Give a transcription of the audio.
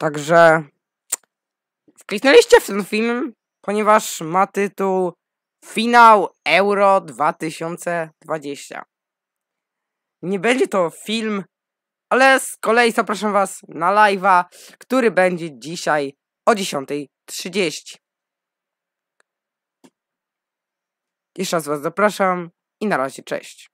Także wkliknęliście w ten film, ponieważ ma tytuł Finał Euro 2020. Nie będzie to film, ale z kolei zapraszam Was na live'a, który będzie dzisiaj o 10.30. Jeszcze raz Was zapraszam i na razie cześć.